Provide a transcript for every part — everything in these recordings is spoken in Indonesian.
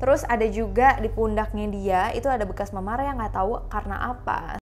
Terus ada juga di pundaknya dia itu ada bekas memar yang nggak tahu karena apa.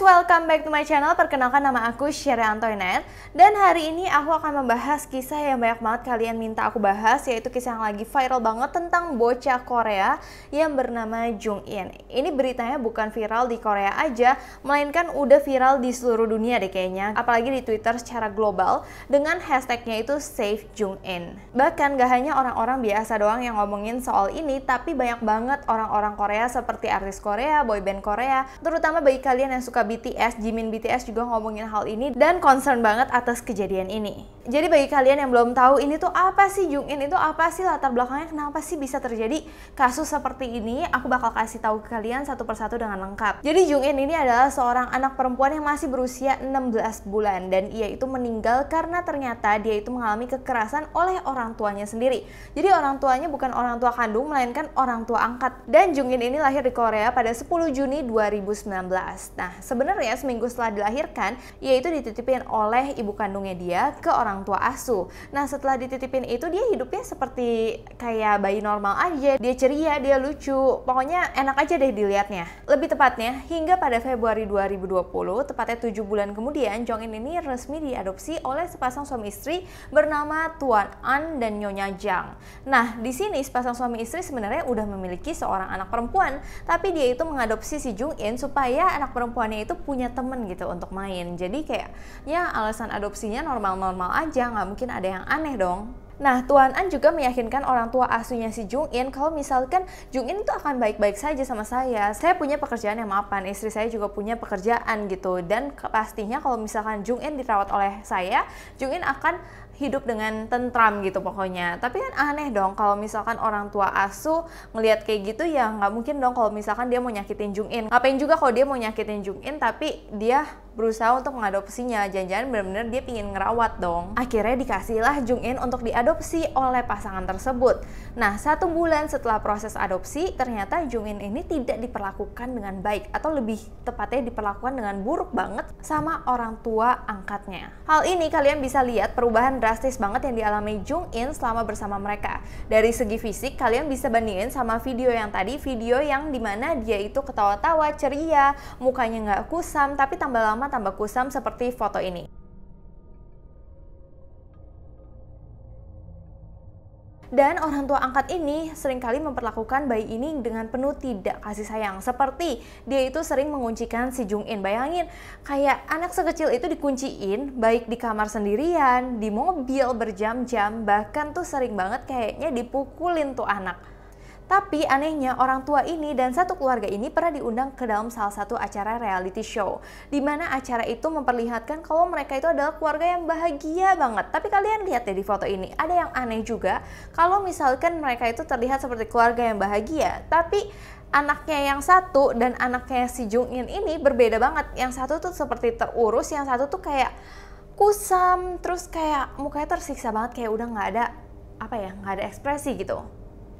welcome back to my channel. Perkenalkan nama aku Sherry Antoinette dan hari ini aku akan membahas kisah yang banyak banget kalian minta aku bahas yaitu kisah yang lagi viral banget tentang bocah Korea yang bernama Jung In. Ini beritanya bukan viral di Korea aja, melainkan udah viral di seluruh dunia deh kayaknya, apalagi di Twitter secara global dengan hashtagnya itu Save Jung In. Bahkan gak hanya orang-orang biasa doang yang ngomongin soal ini, tapi banyak banget orang-orang Korea seperti artis Korea, boyband Korea, terutama bagi kalian yang suka BTS, Jimin BTS juga ngomongin hal ini dan concern banget atas kejadian ini. Jadi bagi kalian yang belum tahu ini tuh apa sih Jungin itu apa sih latar belakangnya kenapa sih bisa terjadi kasus seperti ini, aku bakal kasih tahu ke kalian satu persatu dengan lengkap. Jadi Jungin ini adalah seorang anak perempuan yang masih berusia 16 bulan dan ia itu meninggal karena ternyata dia itu mengalami kekerasan oleh orang tuanya sendiri. Jadi orang tuanya bukan orang tua kandung melainkan orang tua angkat. Dan Jungin ini lahir di Korea pada 10 Juni 2019. Nah, sebenarnya seminggu setelah dilahirkan, yaitu dititipin oleh ibu kandungnya dia ke orang tua asuh. Nah setelah dititipin itu dia hidupnya seperti kayak bayi normal aja, dia ceria, dia lucu, pokoknya enak aja deh dilihatnya. Lebih tepatnya, hingga pada Februari 2020, tepatnya 7 bulan kemudian, Jong In ini resmi diadopsi oleh sepasang suami istri bernama Tuan An dan Nyonya Jang. Nah, di sini sepasang suami istri sebenarnya udah memiliki seorang anak perempuan, tapi dia itu mengadopsi si Jung In supaya anak perempuannya itu itu punya temen gitu untuk main jadi kayak ya alasan adopsinya normal-normal aja nggak mungkin ada yang aneh dong Nah, Tuan An juga meyakinkan orang tua asuhnya si Jung In kalau misalkan Jung In itu akan baik-baik saja sama saya. Saya punya pekerjaan yang mapan, istri saya juga punya pekerjaan gitu. Dan pastinya kalau misalkan Jung In dirawat oleh saya, Jung In akan hidup dengan tentram gitu pokoknya. Tapi kan aneh dong kalau misalkan orang tua asuh ngelihat kayak gitu ya nggak mungkin dong kalau misalkan dia mau nyakitin Jung In. Ngapain juga kalau dia mau nyakitin Jung In tapi dia berusaha untuk mengadopsinya. Jangan-jangan benar-benar dia pingin ngerawat dong. Akhirnya dikasihlah Jung In untuk diadopsi oleh pasangan tersebut. Nah, satu bulan setelah proses adopsi, ternyata Jung In ini tidak diperlakukan dengan baik atau lebih tepatnya diperlakukan dengan buruk banget sama orang tua angkatnya. Hal ini kalian bisa lihat perubahan drastis banget yang dialami Jung In selama bersama mereka. Dari segi fisik, kalian bisa bandingin sama video yang tadi, video yang dimana dia itu ketawa-tawa, ceria, mukanya nggak kusam, tapi tambah lama tambah kusam seperti foto ini. Dan orang tua angkat ini seringkali memperlakukan bayi ini dengan penuh tidak kasih sayang. Seperti dia itu sering menguncikan si Jung In. Bayangin, kayak anak sekecil itu dikunciin, baik di kamar sendirian, di mobil berjam-jam, bahkan tuh sering banget kayaknya dipukulin tuh anak. Tapi anehnya orang tua ini dan satu keluarga ini pernah diundang ke dalam salah satu acara reality show di mana acara itu memperlihatkan kalau mereka itu adalah keluarga yang bahagia banget. Tapi kalian lihat ya di foto ini, ada yang aneh juga kalau misalkan mereka itu terlihat seperti keluarga yang bahagia, tapi anaknya yang satu dan anaknya si Jung In ini berbeda banget. Yang satu tuh seperti terurus, yang satu tuh kayak kusam, terus kayak mukanya tersiksa banget kayak udah nggak ada apa ya nggak ada ekspresi gitu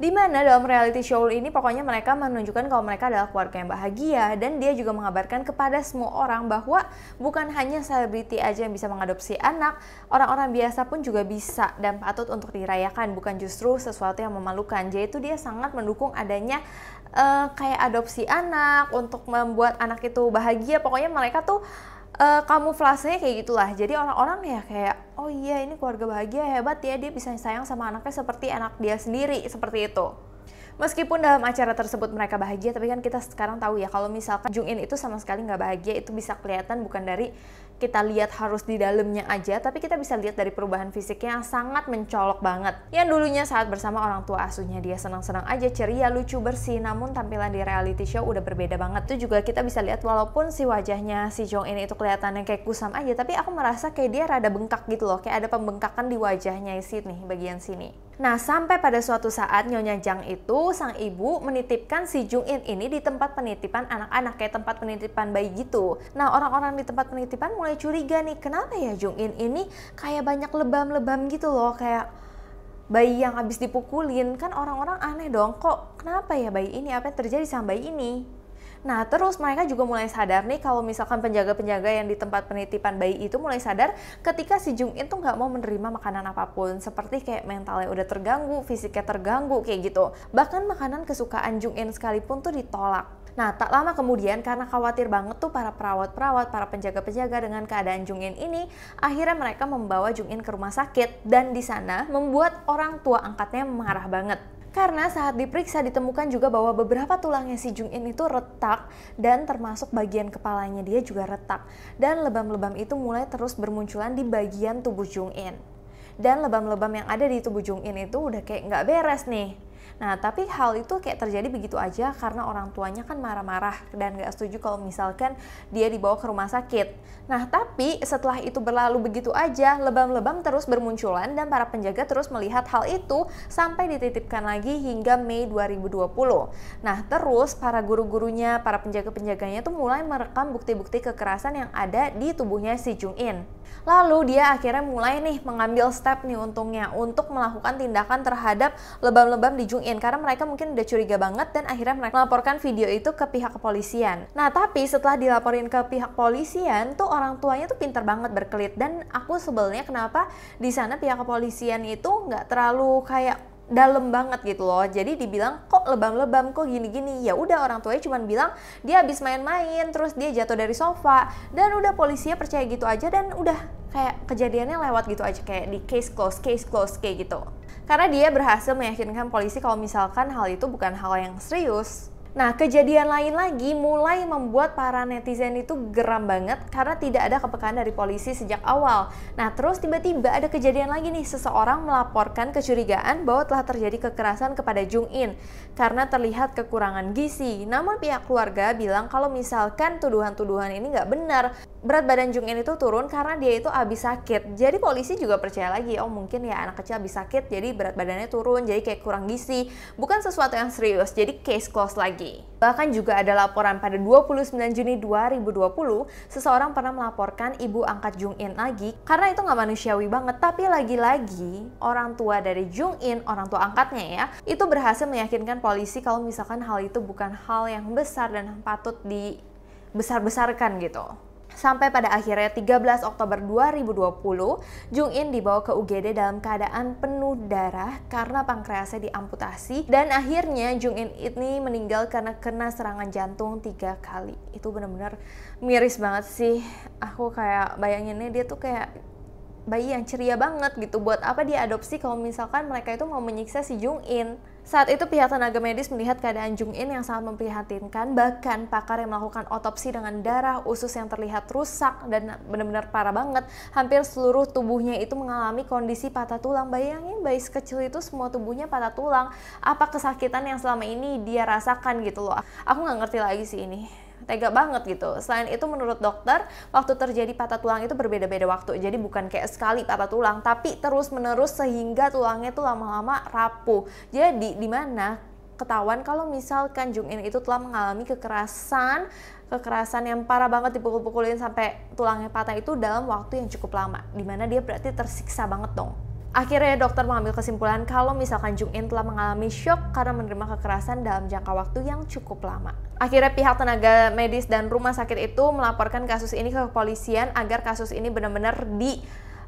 di mana dalam reality show ini pokoknya mereka menunjukkan kalau mereka adalah keluarga yang bahagia dan dia juga mengabarkan kepada semua orang bahwa bukan hanya selebriti aja yang bisa mengadopsi anak, orang-orang biasa pun juga bisa dan patut untuk dirayakan bukan justru sesuatu yang memalukan. jadi itu dia sangat mendukung adanya uh, kayak adopsi anak untuk membuat anak itu bahagia. Pokoknya mereka tuh uh, kamuflasenya kayak gitulah. Jadi orang-orang ya kayak oh iya ini keluarga bahagia hebat ya dia bisa sayang sama anaknya seperti anak dia sendiri seperti itu. Meskipun dalam acara tersebut mereka bahagia, tapi kan kita sekarang tahu ya kalau misalkan Jung In itu sama sekali nggak bahagia, itu bisa kelihatan bukan dari kita lihat harus di dalamnya aja, tapi kita bisa lihat dari perubahan fisiknya yang sangat mencolok banget. Yang dulunya saat bersama orang tua asuhnya dia senang-senang aja, ceria, lucu, bersih, namun tampilan di reality show udah berbeda banget. Itu juga kita bisa lihat walaupun si wajahnya si Jong ini itu kelihatannya kayak kusam aja, tapi aku merasa kayak dia rada bengkak gitu loh, kayak ada pembengkakan di wajahnya sih nih bagian sini. Nah, sampai pada suatu saat Nyonya Jang itu sang ibu menitipkan si Jung In ini di tempat penitipan anak-anak kayak tempat penitipan bayi gitu. Nah, orang-orang di tempat penitipan mulai curiga nih, kenapa ya Jung In ini kayak banyak lebam-lebam gitu loh, kayak bayi yang habis dipukulin kan orang-orang aneh dong kok kenapa ya bayi ini apa yang terjadi sama bayi ini Nah, terus mereka juga mulai sadar nih kalau misalkan penjaga-penjaga yang di tempat penitipan bayi itu mulai sadar ketika si Jung In tuh nggak mau menerima makanan apapun, seperti kayak mentalnya udah terganggu, fisiknya terganggu kayak gitu. Bahkan makanan kesukaan Jung In sekalipun tuh ditolak. Nah, tak lama kemudian karena khawatir banget tuh para perawat-perawat, para penjaga-penjaga dengan keadaan Jung In ini, akhirnya mereka membawa Jung In ke rumah sakit dan di sana membuat orang tua angkatnya marah banget. Karena saat diperiksa ditemukan juga bahwa beberapa tulangnya si Jung In itu retak dan termasuk bagian kepalanya dia juga retak. Dan lebam-lebam itu mulai terus bermunculan di bagian tubuh Jung In. Dan lebam-lebam yang ada di tubuh Jung In itu udah kayak nggak beres nih Nah, tapi hal itu kayak terjadi begitu aja karena orang tuanya kan marah-marah dan gak setuju kalau misalkan dia dibawa ke rumah sakit. Nah, tapi setelah itu berlalu begitu aja, lebam-lebam terus bermunculan dan para penjaga terus melihat hal itu sampai dititipkan lagi hingga Mei 2020. Nah, terus para guru-gurunya, para penjaga-penjaganya tuh mulai merekam bukti-bukti kekerasan yang ada di tubuhnya si Jung In. Lalu dia akhirnya mulai nih mengambil step nih untungnya untuk melakukan tindakan terhadap lebam-lebam di Jung In in karena mereka mungkin udah curiga banget dan akhirnya mereka melaporkan video itu ke pihak kepolisian. Nah, tapi setelah dilaporin ke pihak kepolisian tuh orang tuanya tuh pinter banget berkelit dan aku sebelnya kenapa di sana pihak kepolisian itu nggak terlalu kayak dalam banget gitu loh. Jadi dibilang kok lebam-lebam, kok gini-gini. Ya udah orang tuanya cuman bilang dia habis main-main, terus dia jatuh dari sofa dan udah polisinya percaya gitu aja dan udah kayak kejadiannya lewat gitu aja kayak di case close, case close kayak gitu. Karena dia berhasil meyakinkan polisi kalau misalkan hal itu bukan hal yang serius. Nah, kejadian lain lagi mulai membuat para netizen itu geram banget karena tidak ada kepekaan dari polisi sejak awal. Nah, terus tiba-tiba ada kejadian lagi nih, seseorang melaporkan kecurigaan bahwa telah terjadi kekerasan kepada Jung In karena terlihat kekurangan gizi. Namun pihak keluarga bilang kalau misalkan tuduhan-tuduhan ini nggak benar, berat badan Jung In itu turun karena dia itu abis sakit. Jadi polisi juga percaya lagi, oh mungkin ya anak kecil abis sakit jadi berat badannya turun, jadi kayak kurang gizi. Bukan sesuatu yang serius, jadi case close lagi. Bahkan juga ada laporan pada 29 Juni 2020, seseorang pernah melaporkan ibu angkat Jung In lagi karena itu nggak manusiawi banget. Tapi lagi-lagi orang tua dari Jung In, orang tua angkatnya ya, itu berhasil meyakinkan polisi kalau misalkan hal itu bukan hal yang besar dan patut di besar-besarkan gitu. Sampai pada akhirnya 13 Oktober 2020, Jung In dibawa ke UGD dalam keadaan penuh darah karena pankreasnya diamputasi dan akhirnya Jung In ini meninggal karena kena serangan jantung tiga kali. Itu benar-benar miris banget sih. Aku kayak bayanginnya dia tuh kayak bayi yang ceria banget gitu. Buat apa dia kalau misalkan mereka itu mau menyiksa si Jung In? Saat itu pihak tenaga medis melihat keadaan Jung In yang sangat memprihatinkan, bahkan pakar yang melakukan otopsi dengan darah usus yang terlihat rusak dan benar-benar parah banget. Hampir seluruh tubuhnya itu mengalami kondisi patah tulang. Bayangin bayi sekecil itu semua tubuhnya patah tulang. Apa kesakitan yang selama ini dia rasakan gitu loh. Aku nggak ngerti lagi sih ini tega banget gitu. Selain itu menurut dokter, waktu terjadi patah tulang itu berbeda-beda waktu. Jadi bukan kayak sekali patah tulang, tapi terus-menerus sehingga tulangnya itu lama-lama rapuh. Jadi di mana ketahuan kalau misalkan Jung In itu telah mengalami kekerasan kekerasan yang parah banget dipukul-pukulin sampai tulangnya patah itu dalam waktu yang cukup lama dimana dia berarti tersiksa banget dong Akhirnya dokter mengambil kesimpulan kalau misalkan Jung In telah mengalami shock karena menerima kekerasan dalam jangka waktu yang cukup lama. Akhirnya pihak tenaga medis dan rumah sakit itu melaporkan kasus ini ke kepolisian agar kasus ini benar-benar di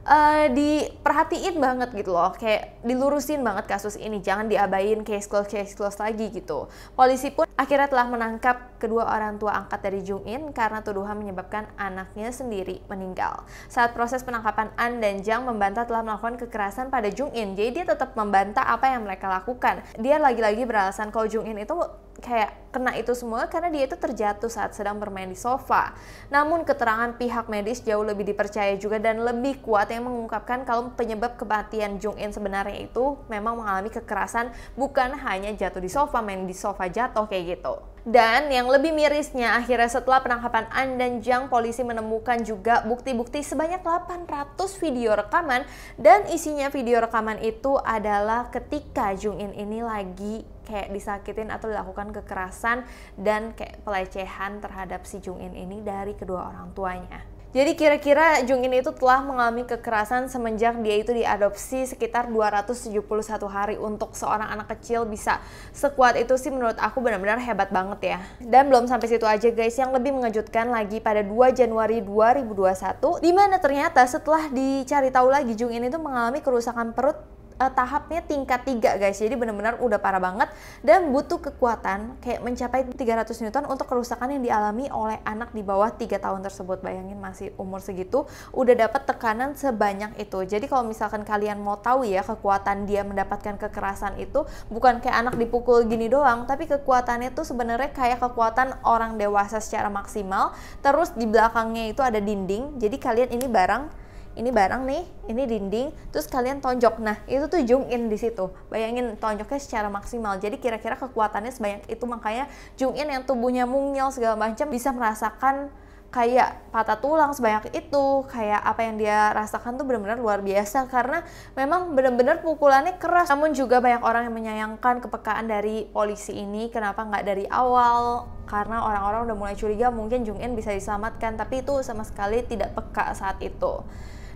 uh, diperhatiin banget gitu loh, kayak dilurusin banget kasus ini, jangan diabain case close case close lagi gitu. Polisi pun akhirnya telah menangkap kedua orang tua angkat dari Jung In karena tuduhan menyebabkan anaknya sendiri meninggal. Saat proses penangkapan An dan Jang membantah telah melakukan kekerasan pada Jung In, jadi dia tetap membantah apa yang mereka lakukan. Dia lagi-lagi beralasan kalau Jung In itu kayak kena itu semua karena dia itu terjatuh saat sedang bermain di sofa. Namun keterangan pihak medis jauh lebih dipercaya juga dan lebih kuat yang mengungkapkan kalau penyebab kematian Jung In sebenarnya itu memang mengalami kekerasan bukan hanya jatuh di sofa, main di sofa jatuh kayak gitu. Dan yang lebih mirisnya, akhirnya setelah penangkapan An dan Jang, polisi menemukan juga bukti-bukti sebanyak 800 video rekaman dan isinya video rekaman itu adalah ketika Jung In ini lagi kayak disakitin atau dilakukan kekerasan dan kayak pelecehan terhadap si Jung In ini dari kedua orang tuanya. Jadi kira-kira Jungin itu telah mengalami kekerasan semenjak dia itu diadopsi sekitar 271 hari untuk seorang anak kecil bisa sekuat itu sih menurut aku benar-benar hebat banget ya. Dan belum sampai situ aja guys, yang lebih mengejutkan lagi pada 2 Januari 2021 di mana ternyata setelah dicari tahu lagi Jungin itu mengalami kerusakan perut uh, tahapnya tingkat 3 guys jadi benar-benar udah parah banget dan butuh kekuatan kayak mencapai 300 Newton untuk kerusakan yang dialami oleh anak di bawah 3 tahun tersebut bayangin masih umur segitu udah dapat tekanan sebanyak itu jadi kalau misalkan kalian mau tahu ya kekuatan dia mendapatkan kekerasan itu bukan kayak anak dipukul gini doang tapi kekuatannya tuh sebenarnya kayak kekuatan orang dewasa secara maksimal terus di belakangnya itu ada dinding jadi kalian ini barang ini barang nih, ini dinding, terus kalian tonjok. Nah, itu tuh zoom in di situ. Bayangin tonjoknya secara maksimal. Jadi kira-kira kekuatannya sebanyak itu makanya zoom in yang tubuhnya mungil segala macam bisa merasakan kayak patah tulang sebanyak itu, kayak apa yang dia rasakan tuh benar-benar luar biasa karena memang benar-benar pukulannya keras. Namun juga banyak orang yang menyayangkan kepekaan dari polisi ini, kenapa nggak dari awal? Karena orang-orang udah mulai curiga mungkin Jung In bisa diselamatkan, tapi itu sama sekali tidak peka saat itu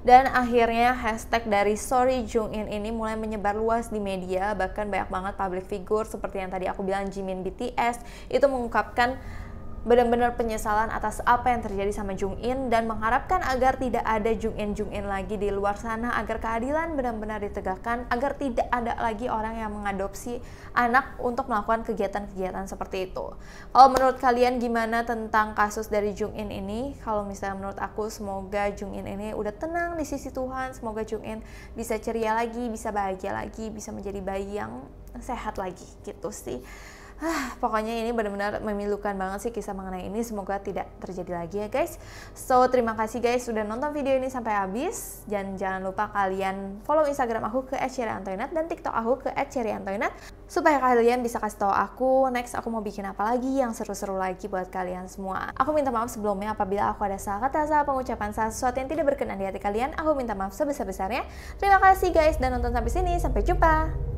dan akhirnya hashtag dari Sorry Jung In ini mulai menyebar luas di media bahkan banyak banget public figure seperti yang tadi aku bilang Jimin BTS itu mengungkapkan benar-benar penyesalan atas apa yang terjadi sama Jung In dan mengharapkan agar tidak ada Jung In Jung In lagi di luar sana agar keadilan benar-benar ditegakkan agar tidak ada lagi orang yang mengadopsi anak untuk melakukan kegiatan-kegiatan seperti itu. Kalau menurut kalian gimana tentang kasus dari Jung In ini? Kalau misalnya menurut aku semoga Jung In ini udah tenang di sisi Tuhan, semoga Jung In bisa ceria lagi, bisa bahagia lagi, bisa menjadi bayi yang sehat lagi gitu sih. Ah, pokoknya ini benar-benar memilukan banget sih kisah mengenai ini. Semoga tidak terjadi lagi ya guys. So, terima kasih guys sudah nonton video ini sampai habis. Dan jangan lupa kalian follow Instagram aku ke @cherryantoinette dan TikTok aku ke @cherryantoinette supaya kalian bisa kasih tahu aku next aku mau bikin apa lagi yang seru-seru lagi buat kalian semua. Aku minta maaf sebelumnya apabila aku ada salah kata, salah pengucapan, salah sesuatu yang tidak berkenan di hati kalian. Aku minta maaf sebesar-besarnya. Terima kasih guys dan nonton sampai sini. Sampai jumpa.